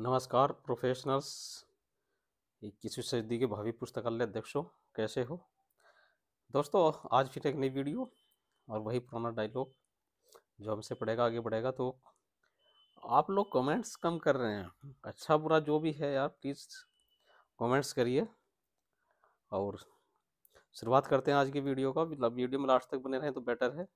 नमस्कार प्रोफेशनल्स किसी सदी के भावी पुस्तकालय अध्यक्षों कैसे हो दोस्तों आज फिर एक नई वीडियो और वही पुराना डायलॉग जो हमसे पढ़ेगा आगे बढ़ेगा तो आप लोग कमेंट्स कम कर रहे हैं अच्छा बुरा जो भी है यार प्लीज़ कमेंट्स करिए और शुरुआत करते हैं आज की वीडियो का मतलब वीडियो में लास्ट तक बने रहें तो बेटर है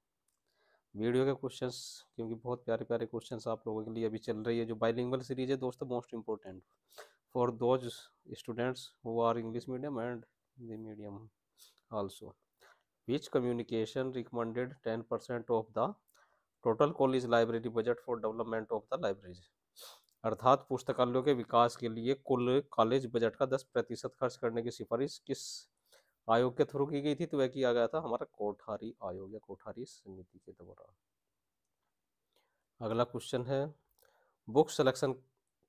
वीडियो के क्वेश्चंस क्योंकि बहुत प्यारे प्यारे क्वेश्चंस आप लोगों के लिए अभी चल रही है जो बाइलिंगुअल सीरीज है दोस्तों most important for those students who are English medium and Hindi medium also which communication recommended ten percent of the total college library budget for development of the libraries अर्थात पुस्तकालयों के विकास के लिए कुल कॉलेज बजट का दस प्रतिशत खर्च करने की सिफारिश किस आयोग के थ्रू की गई थी तो वह किया गया था हमारा कोठारी आयोग या कोठारी समिति के द्वारा अगला क्वेश्चन है book selection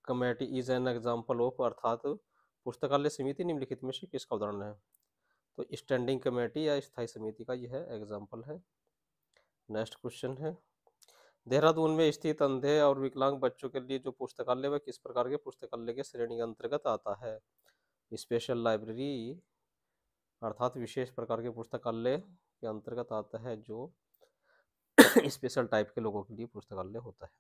committee is an example of अर्थात पुस्तकालय समिति निम्नलिखित में से किसका उदाहरण है तो स्टैंडिंग कमेटी या स्थायी समिति का यह एग्जाम्पल है नेक्स्ट क्वेश्चन है देहरादून में स्थित अंधे और विकलांग बच्चों के लिए जो पुस्तकालय वह किस प्रकार के पुस्तकालय के श्रेणी के अंतर्गत आता है स्पेशल लाइब्रेरी अर्थात विशेष प्रकार के पुस्तकालय के अंतर्गत आता है जो स्पेशल टाइप के लोगों के लिए पुस्तकालय होता है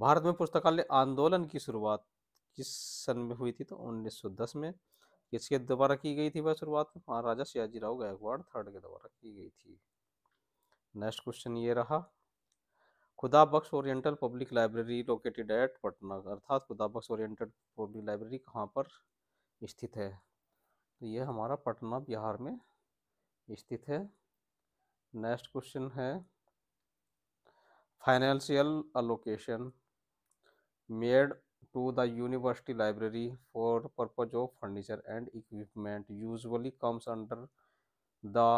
भारत में पुस्तकालय आंदोलन की शुरुआत किस सन में हुई थी तो 1910 में किसके द्वारा की गई थी वह शुरुआत महाराजा राव गायकवाड़ थर्ड के द्वारा की गई थी नेक्स्ट क्वेश्चन ये रहा Khuda Bakhsh oriental public library located at Patna अर्थात Khuda Bakhsh oriental public library कहाँ पर स्थित है तो ये हमारा पटना बिहार में स्थित है नेक्स्ट क्वेश्चन है financial allocation made to the university library for purpose of furniture and equipment usually comes under the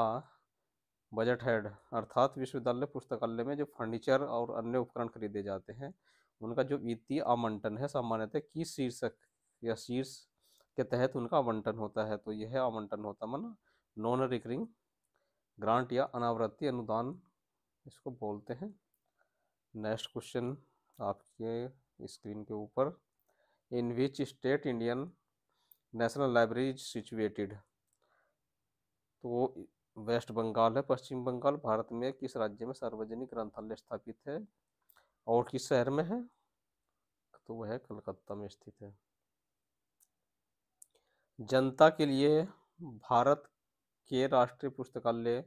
budget head अर्थात विश्वविद्यालय पुस्तकालय में जो फर्नीचर और अन्य उपकरण खरीदे जाते हैं उनका जो वित्तीय आमंटन है सामान्यतः किस शीर्षक या शीर्ष के तहत उनका आवंटन होता है तो यह आवंटन होता मना नॉन रिकरिंग ग्रांट या अनावृत्ति अनुदान इसको बोलते हैं नेक्स्ट क्वेश्चन आपके स्क्रीन के ऊपर in which state Indian national library is situated तो वेस्ट बंगाल है पश्चिम बंगाल भारत में किस राज्य में सार्वजनिक ग्रंथालय स्थापित है और किस शहर में है तो वह कलकत्ता में स्थित है जनता के लिए भारत के राष्ट्रीय पुस्तकालय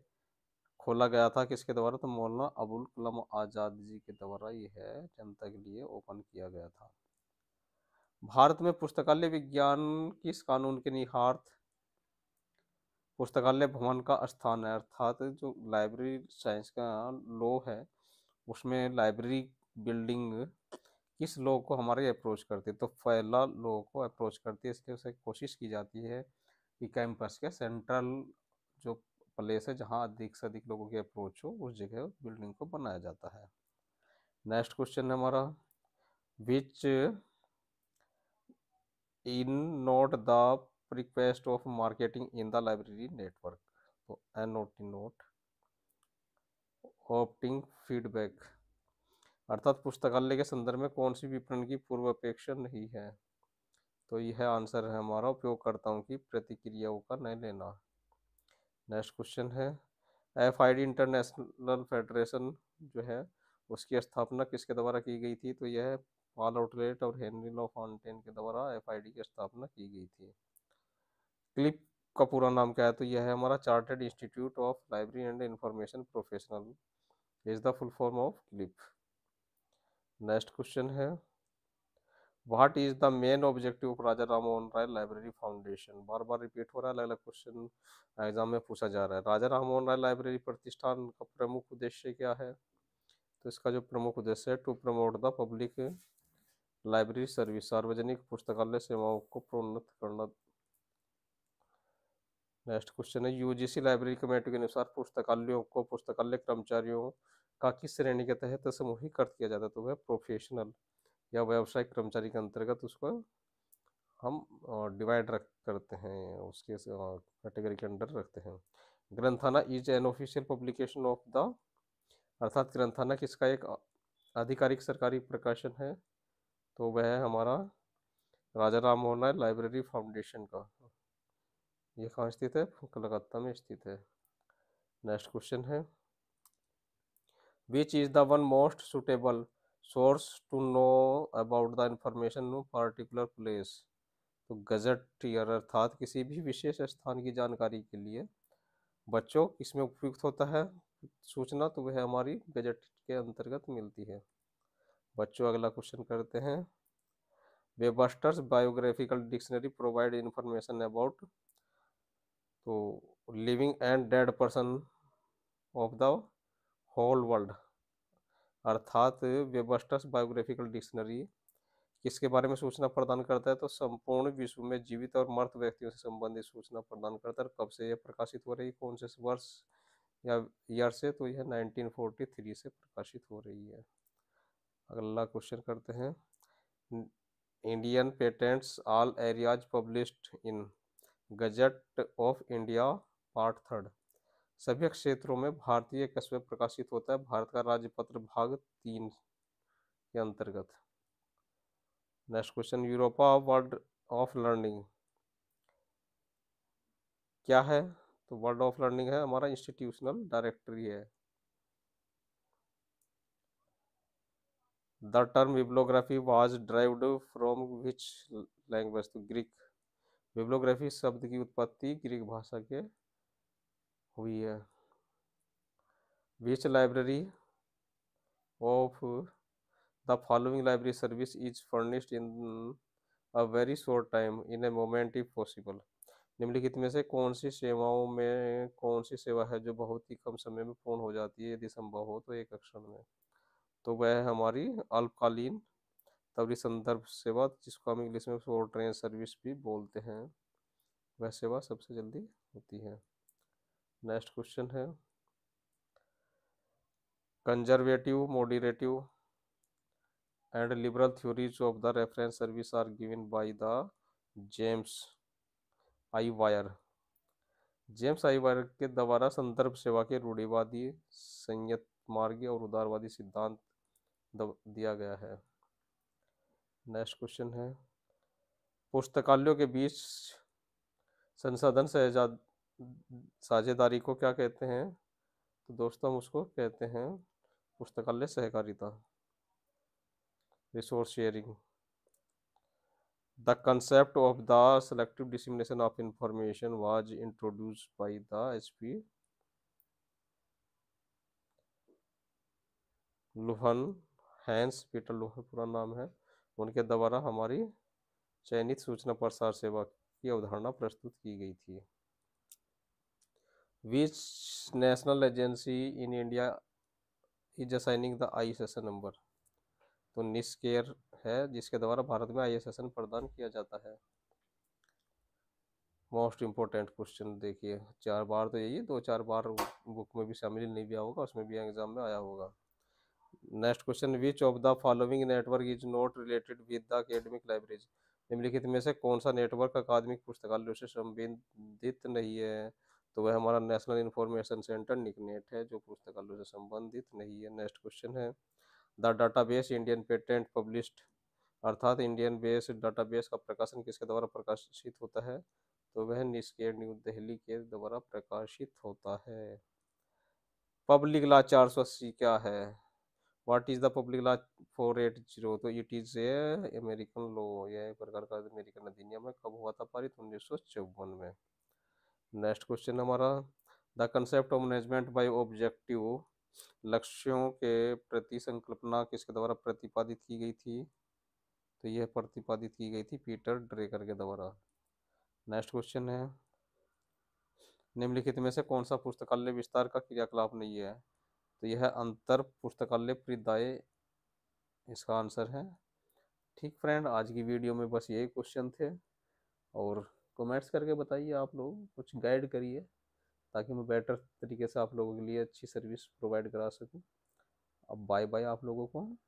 खोला गया था किसके द्वारा तो मौलाना अबुल कलाम आज़ाद जी के द्वारा यह है जनता के लिए ओपन किया गया था भारत में पुस्तकालय विज्ञान किस कानून के निहार्थ पुस्तकालय भवन का स्थान है अर्थात जो लाइब्रेरी साइंस का लॉ है उसमें लाइब्रेरी बिल्डिंग किस लोग को हमारे अप्रोच करती है तो फैला लोगों को अप्रोच करती है इसलिए उसे कोशिश की जाती है कि कैंपस के सेंट्रल जो प्लेस है जहाँ अधिक से अधिक लोगों की अप्रोच हो उस जगह बिल्डिंग को बनाया जाता है नेक्स्ट क्वेश्चन है हमारा which in not the request of marketing in the library network तो an not in not opting feedback अर्थात पुस्तकालय के संदर्भ में कौन सी विपणन की पूर्व अपेक्षा नहीं है तो यह आंसर है हमारा उपयोगकर्ताओं की प्रतिक्रियाओं का न लेना नेक्स्ट क्वेश्चन है F I D international federation जो है उसकी स्थापना किसके द्वारा की गई थी तो यह पॉल आउटलेट और हेनरी लॉ फाउंटेन के द्वारा एफ आई डी की स्थापना की गई थी क्लिप का पूरा नाम क्या है तो यह है हमारा chartered institute of library and information professional is the full form of CILIP next question है what is the main objective of Raja Ram Mohan Roy library foundation बार बार रिपीट हो रहा है अलग अलग क्वेश्चन एग्जाम में पूछा जा रहा है राजा राम मोहन राय लाइब्रेरी प्रतिष्ठान का प्रमुख उद्देश्य क्या है तो इसका जो प्रमुख उद्देश्य है to promote the public library service सार्वजनिक पुस्तकालय सेवाओं को प्रोन्नत करना नेक्स्ट क्वेश्चन है यूजीसी लाइब्रेरी कमेटी के अनुसार पुस्तकालयों को पुस्तकालय कर्मचारियों का किस श्रेणी के तहत समूहीकृत किया जाता है तो वह प्रोफेशनल या व्यावसायिक कर्मचारी के अंतर्गत उसको हम डिवाइड रख करते हैं उसके कैटेगरी के अंडर रखते हैं Granthana is an official publication of the अर्थात ग्रंथाना किसका एक आधिकारिक सरकारी प्रकाशन है तो वह हमारा राजा राम मोहन लाइब्रेरी फाउंडेशन का ये कहाँ स्थित है कलकत्ता में स्थित है नेक्स्ट क्वेश्चन है which is the one most suitable source to know about the information particular place तो गजट या अर्थात किसी भी विशेष स्थान की जानकारी के लिए बच्चों इसमें उपयुक्त होता है सूचना तो वह हमारी गजट के अंतर्गत मिलती है बच्चों अगला क्वेश्चन करते हैं Webster's biographical dictionary provide information about तो living and dead person of the whole world अर्थात वेबस्टर्स बायोग्राफिकल डिक्शनरी किसके बारे में सूचना प्रदान करता है तो संपूर्ण विश्व में जीवित और मर्त व्यक्तियों से संबंधित सूचना प्रदान करता है कब से यह प्रकाशित हो रही है कौन से वर्ष या ईयर से तो यह 1943 से प्रकाशित हो रही है अगला क्वेश्चन करते हैं Indian patents all areas published in gazette of India part third सभी क्षेत्रों में भारतीय कस्बे प्रकाशित होता है भारत का राजपत्र भाग तीन के अंतर्गत next question Europa world of learning क्या है तो वर्ल्ड ऑफ लर्निंग है हमारा इंस्टीट्यूशनल डायरेक्टरी है the term bibliography was derived from which language तो ग्रीक बिब्लोग्राफी शब्द की उत्पत्ति ग्रीक भाषा के हुई है which library of the following library service is furnished in a very short time in a moment if possible निम्नलिखित में से कौन सी सेवाओं में कौन सी सेवा है जो बहुत ही कम समय में पूर्ण हो जाती है यदि संभव हो तो एक अक्षर में तो वह हमारी अल्पकालीन तबली संदर्भ सेवा जिसको हम इंग्लिश में फोर ट्रेन सर्विस भी बोलते हैं वह सेवा सबसे जल्दी होती है नेक्स्ट क्वेश्चन है conservative moderative and liberal theories of the reference service are given by the James I Wyer James I Wyer के द्वारा संदर्भ सेवा के रूढ़िवादी संयत मार्ग और उदारवादी सिद्धांत दिया गया है नेक्स्ट क्वेश्चन है पुस्तकालयों के बीच संसाधन साझेदारी को क्या कहते हैं तो दोस्तों हम उसको कहते हैं पुस्तकालय सहकारिता resource sharing the concept of the selective dissemination of information was introduce by the P Luhn Hans Peter Luhn पूरा नाम है उनके द्वारा हमारी चयनित सूचना प्रसार सेवा की अवधारणा प्रस्तुत की गई थी which national agency in India is assigning the I S number तो निस्केयर है जिसके द्वारा भारत में आई प्रदान किया जाता है मोस्ट इम्पोर्टेंट क्वेश्चन देखिए चार बार तो यही दो चार बार बुक में भी शामिल नहीं भी होगा उसमें भी एग्जाम में आया होगा next question which of the following network is not related with the academic libraries निम्नलिखित में से कौन सा नेटवर्क अकादमिक पुस्तकालयों से संबंधित नहीं है तो वह हमारा नेशनल इन्फॉर्मेशन सेंटर निकनेट है जो पुस्तकालय से संबंधित नहीं है नेक्स्ट क्वेश्चन है the base Indian patent publish अर्थात इंडियन बेस बेस का प्रकाशन किसके द्वारा प्रकाशित होता है तो वह निस्के न्यू दिल्ली के द्वारा प्रकाशित होता है पब्लिक ला चार सौ अस्सी क्या है what is the public law four eight zero तो it is a American law यह प्रकार का अमेरिकन अधिनियम है कब हुआ था पारित उन्नीस में नेक्स्ट क्वेश्चन हमारा the concept of management by objective लक्ष्यों के प्रति संकल्पना किसके द्वारा प्रतिपादित की गई थी तो यह प्रतिपादित की गई थी पीटर ड्रेकर के द्वारा नेक्स्ट क्वेश्चन है निम्नलिखित में से कौन सा पुस्तकालय विस्तार का क्रियाकलाप नहीं है तो यह अंतर पुस्तकालय प्रदाय इसका आंसर है ठीक फ्रेंड आज की वीडियो में बस यही क्वेश्चन थे और कमेंट्स करके बताइए आप लोग कुछ गाइड करिए ताकि मैं बेटर तरीके से आप लोगों के लिए अच्छी सर्विस प्रोवाइड करा सकूं अब बाय बाय आप लोगों को